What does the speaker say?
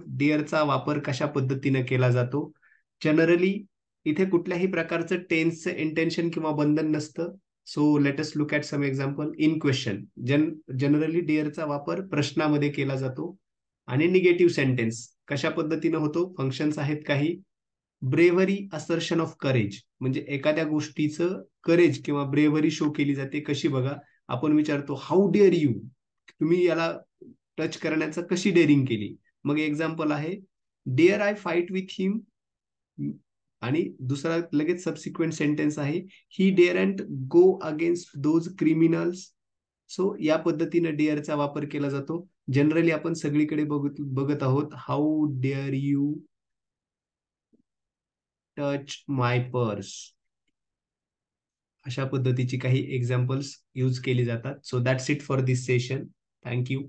डिअरचा वापर कशा पद्धतीने केला जातो जनरली इथे कुठल्याही प्रकारचं टेन्सचं इंटेन्शन किंवा बंधन नसतं so let's look at some example in question जन जनरली डिअरचा वापर प्रश्नामध्ये केला जातो आणि निगेटिव्ह सेंटेन्स कशा पद्धतीनं होतो फंक्शन्स आहेत काही ब्रेव्हरी असर्शन ऑफ करेज म्हणजे एखाद्या गोष्टीचं करेज किंवा ब्रेव्हरी शो केली जाते कशी बघा आपण विचारतो हाऊ डेअर यू तुम्ही याला टच करण्याचं कशी डेअरिंग केली मग एक्झाम्पल आहे dare I fight with him आणि दुसरा लगेच सबसिक्वेंट सेंटेन्स आहे he dare and go against those criminals so या पद्धतीनं डेअरचा वापर केला जातो जनरली आपण सगळीकडे बघत बघत आहोत how dare you touch my purse अशा पद्धतीची काही एक्झाम्पल्स यूज केली जातात so that's it for this session thank you